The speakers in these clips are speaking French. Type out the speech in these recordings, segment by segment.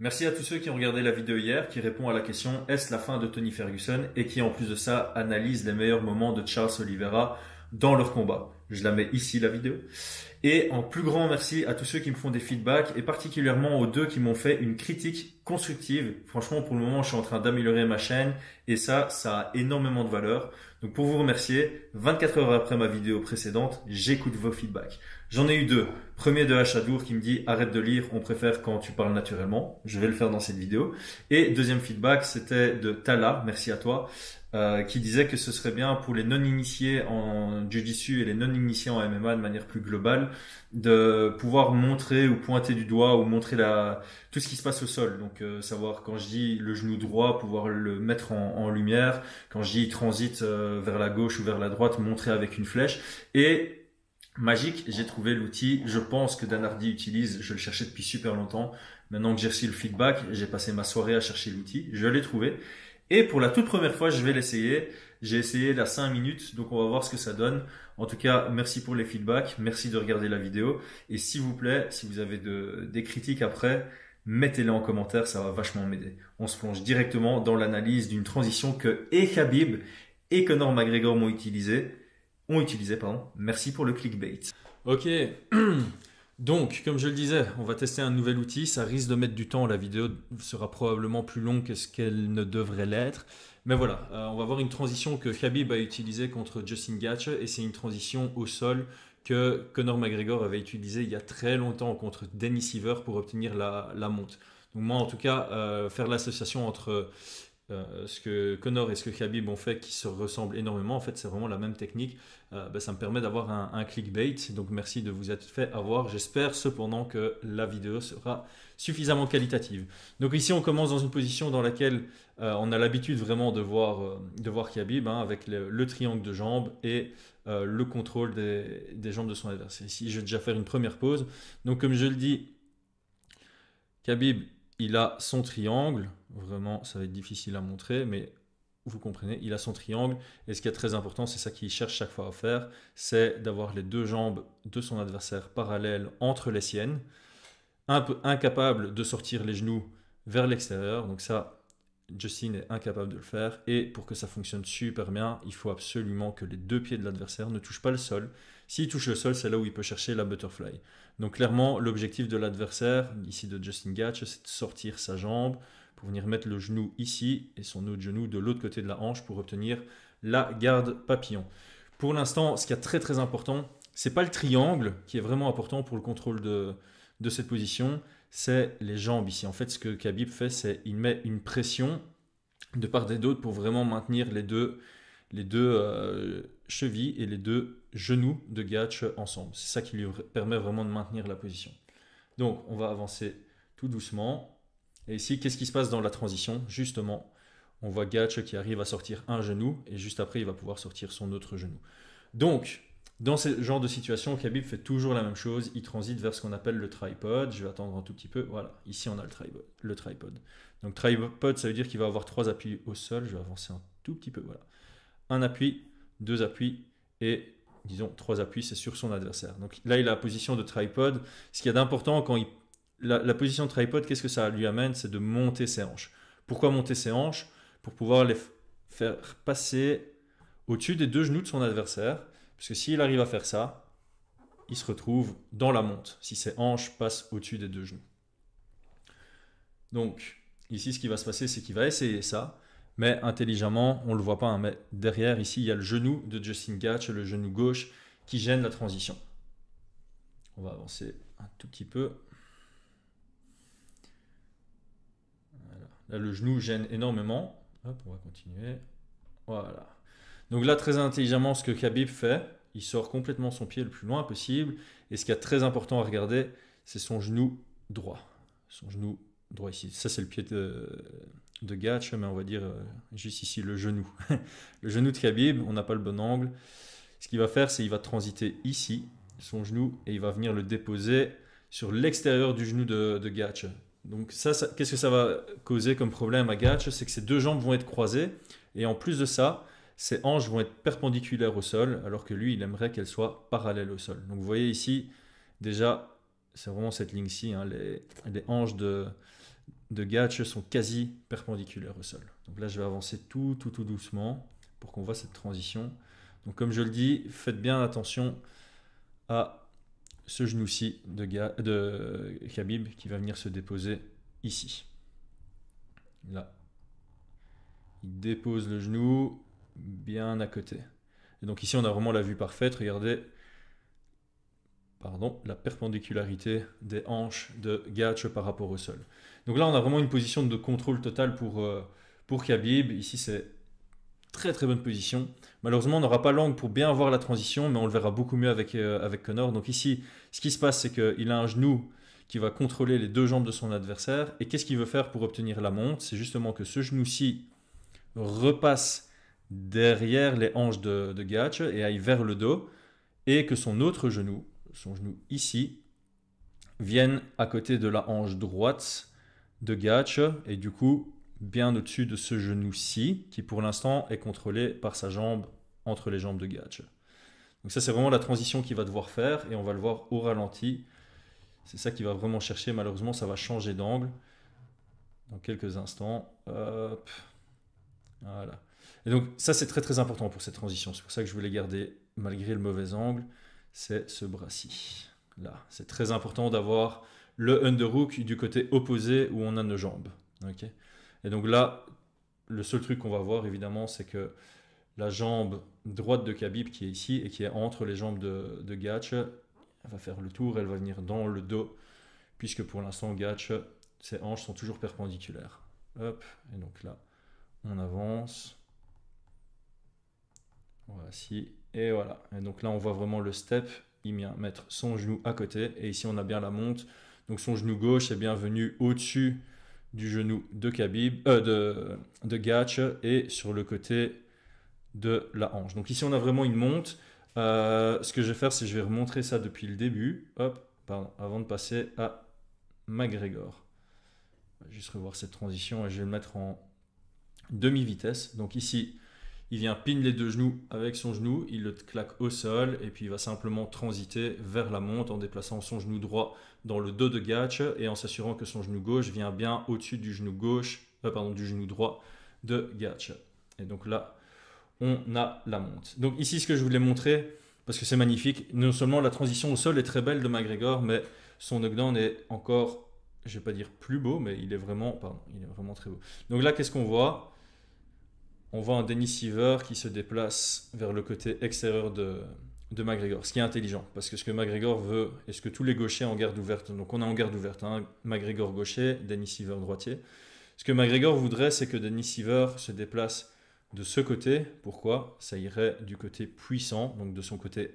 Merci à tous ceux qui ont regardé la vidéo hier, qui répond à la question est-ce la fin de Tony Ferguson et qui en plus de ça analyse les meilleurs moments de Charles Oliveira dans leur combat. Je la mets ici la vidéo. Et en plus grand merci à tous ceux qui me font des feedbacks et particulièrement aux deux qui m'ont fait une critique constructive. Franchement, pour le moment, je suis en train d'améliorer ma chaîne et ça, ça a énormément de valeur. Donc pour vous remercier, 24 heures après ma vidéo précédente, j'écoute vos feedbacks. J'en ai eu deux. Premier de Hachadour qui me dit arrête de lire, on préfère quand tu parles naturellement. Je vais le faire dans cette vidéo. Et deuxième feedback, c'était de Tala, merci à toi, euh, qui disait que ce serait bien pour les non-initiés en Jiu-Jitsu et les non-initiés en MMA de manière plus globale de pouvoir montrer ou pointer du doigt ou montrer la, tout ce qui se passe au sol. Donc euh, savoir quand je dis le genou droit, pouvoir le mettre en, lumière, quand je dis transit euh, vers la gauche ou vers la droite, montrer avec une flèche. Et magique, j'ai trouvé l'outil, je pense que Danardi utilise, je le cherchais depuis super longtemps. Maintenant que j'ai reçu le feedback, j'ai passé ma soirée à chercher l'outil, je l'ai trouvé. Et pour la toute première fois, je vais l'essayer. J'ai essayé la 5 minutes, donc on va voir ce que ça donne. En tout cas, merci pour les feedbacks, merci de regarder la vidéo. Et s'il vous plaît, si vous avez de, des critiques après, mettez-les en commentaire, ça va vachement m'aider. On se plonge directement dans l'analyse d'une transition que et et Conor McGregor m'ont utilisé, ont utilisé, pardon. Merci pour le clickbait. Ok. Donc, comme je le disais, on va tester un nouvel outil. Ça risque de mettre du temps. La vidéo sera probablement plus longue que ce qu'elle ne devrait l'être. Mais voilà, euh, on va voir une transition que Khabib a utilisée contre Justin Gatch et c'est une transition au sol que Conor McGregor avait utilisée il y a très longtemps contre Denis Seaver pour obtenir la, monte. Donc moi, en tout cas, euh, faire l'association entre euh, ce que Connor et ce que Khabib ont fait qui se ressemblent énormément, en fait c'est vraiment la même technique, euh, bah, ça me permet d'avoir un, clickbait, donc merci de vous être fait avoir, j'espère cependant que la vidéo sera suffisamment qualitative. Donc ici on commence dans une position dans laquelle euh, on a l'habitude vraiment de voir, de voir Khabib hein, avec le, triangle de jambes et le contrôle des, des jambes de son adversaire. Ici je vais déjà faire une première pause, donc comme je le dis, Khabib il a son triangle, vraiment ça va être difficile à montrer, mais vous comprenez, il a son triangle, et ce qui est très important, c'est ça qu'il cherche chaque fois à faire, c'est d'avoir les deux jambes de son adversaire parallèles entre les siennes, un peu incapable de sortir les genoux vers l'extérieur, donc ça, Justin est incapable de le faire. Et pour que ça fonctionne super bien, il faut absolument que les deux pieds de l'adversaire ne touchent pas le sol. S'il touche le sol, c'est là où il peut chercher la butterfly. Donc clairement, l'objectif de l'adversaire, ici de Justin Gatch, c'est de sortir sa jambe pour venir mettre le genou ici et son autre genou de l'autre côté de la hanche pour obtenir la garde papillon. Pour l'instant, ce qui est très très important, c'est pas le triangle qui est vraiment important pour le contrôle de, de cette position, c'est les jambes ici. En fait, ce que Khabib fait, c'est il met une pression de part et d'autre pour vraiment maintenir les deux, les deux euh, chevilles et les deux genoux de Gatch ensemble. C'est ça qui lui permet vraiment de maintenir la position. Donc, on va avancer tout doucement. Et ici, qu'est-ce qui se passe dans la transition Justement, on voit Gatch qui arrive à sortir un genou et juste après, il va pouvoir sortir son autre genou. Donc, dans ce genre de situation, Khabib fait toujours la même chose. Il transite vers ce qu'on appelle le tripod. Je vais attendre un tout petit peu. Voilà, ici on a le tripod. Le tripod. Donc tripod, ça veut dire qu'il va avoir trois appuis au sol. Je vais avancer un tout petit peu. Voilà. Un appui, deux appuis et disons trois appuis, c'est sur son adversaire. Donc là, il a la position de tripod. Ce qu'il y a d'important quand il... la position de tripod, qu'est-ce que ça lui amène C'est de monter ses hanches. Pourquoi monter ses hanches Pour pouvoir les faire passer au-dessus des deux genoux de son adversaire parce que s'il arrive à faire ça, il se retrouve dans la monte, si ses hanches passent au-dessus des deux genoux. Donc, ici, ce qui va se passer, c'est qu'il va essayer ça, mais intelligemment, on ne le voit pas, hein, mais derrière, ici, il y a le genou de Justin Gatch, le genou gauche, qui gêne la transition. On va avancer un tout petit peu. Là, le genou gêne énormément. Hop, on va continuer. Voilà. Donc là, très intelligemment, ce que Khabib fait, il sort complètement son pied le plus loin possible. Et ce qui est très important à regarder, c'est son genou droit. Son genou droit ici. Ça, c'est le pied de, Gatch, mais on va dire euh, juste ici le genou. le genou de Khabib, on n'a pas le bon angle. Ce qu'il va faire, c'est qu'il va transiter ici, son genou, et il va venir le déposer sur l'extérieur du genou de, de Gatch. Donc ça, qu'est-ce que ça va causer comme problème à Gatch C'est que ses deux jambes vont être croisées. Et en plus de ça, ses hanches vont être perpendiculaires au sol, alors que lui, il aimerait qu'elles soient parallèles au sol. Donc vous voyez ici, déjà, c'est vraiment cette ligne-ci, hein, les, hanches de, de Gatch sont quasi perpendiculaires au sol. Donc là, je vais avancer tout, tout, tout doucement pour qu'on voit cette transition. Donc comme je le dis, faites bien attention à ce genou-ci de, de Khabib qui va venir se déposer ici. Là. Il dépose le genou, bien à côté. Et donc ici, on a vraiment la vue parfaite. Regardez pardon, la perpendicularité des hanches de Gatch par rapport au sol. Donc là, on a vraiment une position de contrôle total pour, euh, pour Khabib. Ici, c'est très très bonne position. Malheureusement, on n'aura pas l'angle pour bien voir la transition, mais on le verra beaucoup mieux avec, euh, avec Connor. Donc ici, ce qui se passe, c'est qu'il a un genou qui va contrôler les deux jambes de son adversaire. Et qu'est-ce qu'il veut faire pour obtenir la monte C'est justement que ce genou-ci repasse derrière les hanches de, de Gatch et aille vers le dos et que son autre genou, son genou ici, vienne à côté de la hanche droite de Gatch et du coup bien au-dessus de ce genou-ci qui pour l'instant est contrôlé par sa jambe entre les jambes de Gatch. Donc ça c'est vraiment la transition qu'il va devoir faire et on va le voir au ralenti. C'est ça qu'il va vraiment chercher. Malheureusement ça va changer d'angle dans quelques instants. Voilà. Et donc ça, c'est très très important pour cette transition. C'est pour ça que je voulais garder, malgré le mauvais angle, c'est ce bras-ci. Là, c'est très important d'avoir le underhook du côté opposé où on a nos jambes. et donc là, le seul truc qu'on va voir, évidemment, c'est que la jambe droite de Khabib qui est ici et qui est entre les jambes de, de Gatch, elle va faire le tour, elle va venir dans le dos, puisque pour l'instant, Gatch, ses hanches sont toujours perpendiculaires. Hop, et donc là, on avance. Voici. Et voilà. Et donc là, on voit vraiment le step. Il vient mettre son genou à côté. Et ici, on a bien la monte. Donc son genou gauche est bien venu au-dessus du genou de euh, de, de Gatch et sur le côté de la hanche. Donc ici, on a vraiment une monte. Euh, ce que je vais faire, c'est que je vais remontrer ça depuis le début. Hop, pardon, avant de passer à McGregor. Je vais juste revoir cette transition et je vais le mettre en demi-vitesse. Donc ici, il vient pin les deux genoux avec son genou, il le claque au sol et puis il va simplement transiter vers la monte en déplaçant son genou droit dans le dos de Gatch et en s'assurant que son genou gauche vient bien au-dessus du genou gauche, euh, pardon, du genou droit de Gatch. Et donc là, on a la monte. Donc ici, ce que je voulais montrer, parce que c'est magnifique, non seulement la transition au sol est très belle de McGregor, mais son knockdown est encore, je vais pas dire plus beau, mais il est vraiment, il est vraiment très beau. Donc là, qu'est-ce qu'on voit on voit un Denis Siver qui se déplace vers le côté extérieur de, de McGregor, ce qui est intelligent, parce que ce que McGregor veut, et ce que tous les gauchers en garde ouverte, donc on a en garde ouverte, hein, McGregor gaucher, Denis Siver droitier, ce que McGregor voudrait, c'est que Denis Siver se déplace de ce côté, pourquoi Ça irait du côté puissant, donc de son côté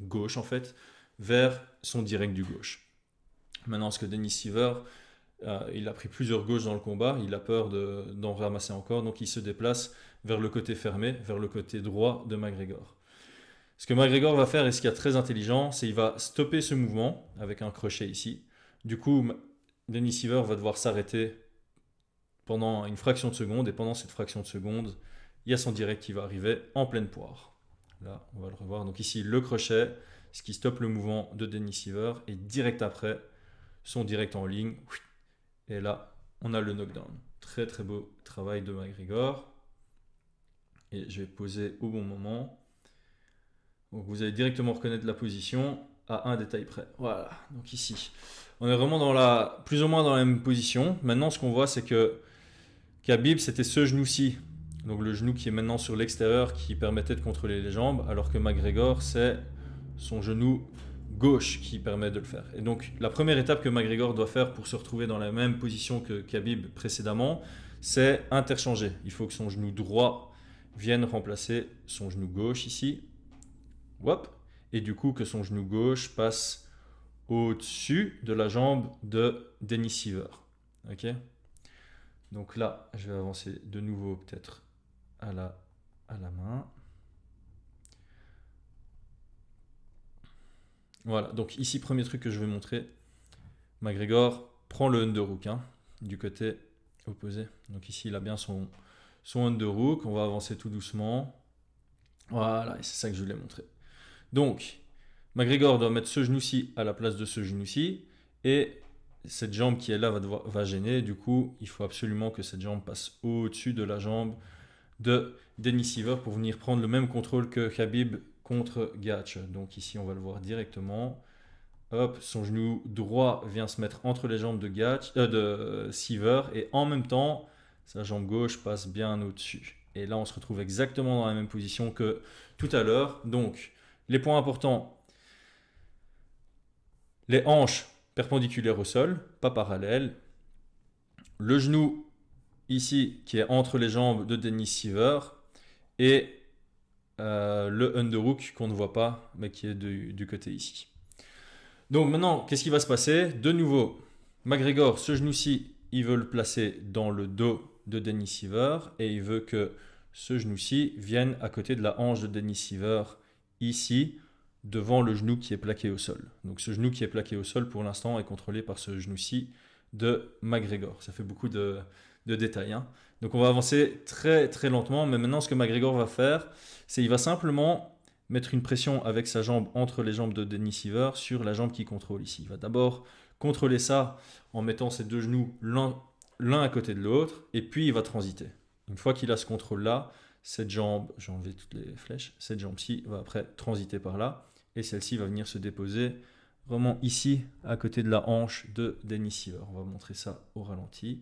gauche en fait, vers son direct du gauche. Maintenant, ce que Denis Siver euh, il a pris plusieurs gauches dans le combat, il a peur d'en ramasser encore, donc il se déplace vers le côté fermé, vers le côté droit de McGregor. Ce que McGregor va faire et ce qui est très intelligent, c'est il va stopper ce mouvement avec un crochet ici. Du coup, Denis Siever va devoir s'arrêter pendant une fraction de seconde et pendant cette fraction de seconde, il y a son direct qui va arriver en pleine poire. Là, on va le revoir. Donc ici, le crochet, ce qui stoppe le mouvement de Denis Siever et direct après, son direct en ligne et là, on a le knockdown. Très très beau travail de McGregor. Et je vais poser au bon moment. Donc vous allez directement reconnaître la position à un détail près. Voilà, donc ici. On est vraiment dans la, plus ou moins dans la même position. Maintenant, ce qu'on voit, c'est que Khabib, c'était ce genou-ci. Donc le genou qui est maintenant sur l'extérieur qui permettait de contrôler les jambes, alors que McGregor, c'est son genou gauche qui permet de le faire. Et donc la première étape que McGregor doit faire pour se retrouver dans la même position que Khabib précédemment, c'est interchanger. Il faut que son genou droit vienne remplacer son genou gauche ici. Hop. Et du coup que son genou gauche passe au-dessus de la jambe de Denis Siever. Ok Donc là, je vais avancer de nouveau peut-être à la, à la main. Voilà, donc ici, premier truc que je vais montrer, McGregor prend le underhook hein, du côté opposé. Donc ici, il a bien son, son underhook, on va avancer tout doucement. Voilà, et c'est ça que je voulais montrer. Donc, McGregor doit mettre ce genou-ci à la place de ce genou-ci, et cette jambe qui est là va, va gêner, du coup, il faut absolument que cette jambe passe au-dessus de la jambe de Denis Siver pour venir prendre le même contrôle que Khabib contre Gatch. Donc ici, on va le voir directement. Hop, son genou droit vient se mettre entre les jambes de, Gatch, euh, de Seaver et en même temps, sa jambe gauche passe bien au-dessus. Et là, on se retrouve exactement dans la même position que tout à l'heure. Donc, les points importants. Les hanches perpendiculaires au sol, pas parallèles. Le genou ici qui est entre les jambes de Denis Seaver et euh, le underhook qu'on ne voit pas, mais qui est du, côté ici. Donc maintenant, qu'est-ce qui va se passer De nouveau, McGregor, ce genou-ci, il veut le placer dans le dos de Dennis Seaver et il veut que ce genou-ci vienne à côté de la hanche de Dennis Seaver, ici, devant le genou qui est plaqué au sol. Donc ce genou qui est plaqué au sol, pour l'instant, est contrôlé par ce genou-ci de McGregor. Ça fait beaucoup de, de détail. Hein. Donc on va avancer très très lentement, mais maintenant ce que McGregor va faire, c'est il va simplement mettre une pression avec sa jambe entre les jambes de Denis Siver sur la jambe qui contrôle ici. Il va d'abord contrôler ça en mettant ses deux genoux l'un à côté de l'autre, et puis il va transiter. Une fois qu'il a ce contrôle-là, cette jambe, j'ai enlevé toutes les flèches, cette jambe-ci va après transiter par là, et celle-ci va venir se déposer vraiment ici, à côté de la hanche de Denis Siver. On va montrer ça au ralenti.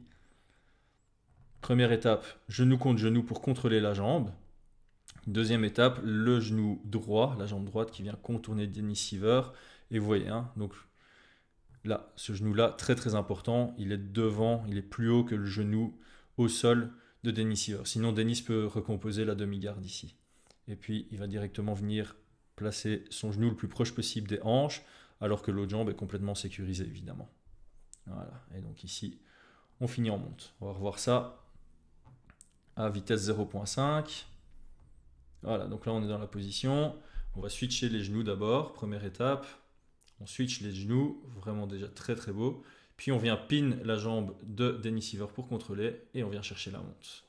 Première étape, genou contre genou pour contrôler la jambe. Deuxième étape, le genou droit, la jambe droite qui vient contourner Denis Siver. Et vous voyez, hein, donc là, ce genou-là, très très important, il est devant, il est plus haut que le genou au sol de Denis Siver. Sinon, Denis peut recomposer la demi-garde ici. Et puis, il va directement venir placer son genou le plus proche possible des hanches, alors que l'autre jambe est complètement sécurisée, évidemment. Voilà, et donc ici, on finit en monte. On va revoir ça à vitesse 0.5. Voilà, donc là on est dans la position. On va switcher les genoux d'abord, première étape. On switch les genoux, vraiment déjà très très beau. Puis on vient pin la jambe de Denis pour contrôler et on vient chercher la monte.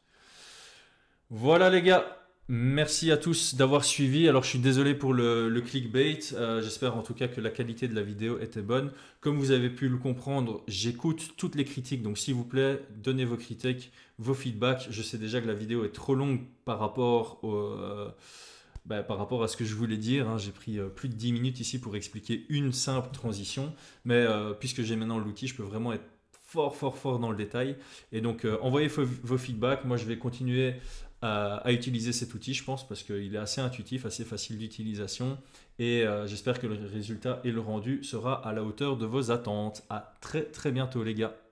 Voilà les gars, Merci à tous d'avoir suivi. Alors je suis désolé pour le, clickbait. Euh, j'espère en tout cas que la qualité de la vidéo était bonne. Comme vous avez pu le comprendre, j'écoute toutes les critiques. Donc s'il vous plaît, donnez vos critiques, vos feedbacks. Je sais déjà que la vidéo est trop longue par rapport, euh, bah, par rapport à ce que je voulais dire. Hein. J'ai pris euh, plus de 10 minutes ici pour expliquer une simple transition. Mais puisque j'ai maintenant l'outil, je peux vraiment être fort, fort, fort dans le détail. Et donc envoyez vos feedbacks. Moi je vais continuer à, utiliser cet outil, je pense, parce qu'il est assez intuitif, assez facile d'utilisation. Et euh, j'espère que le résultat et le rendu sera à la hauteur de vos attentes. À très très bientôt les gars.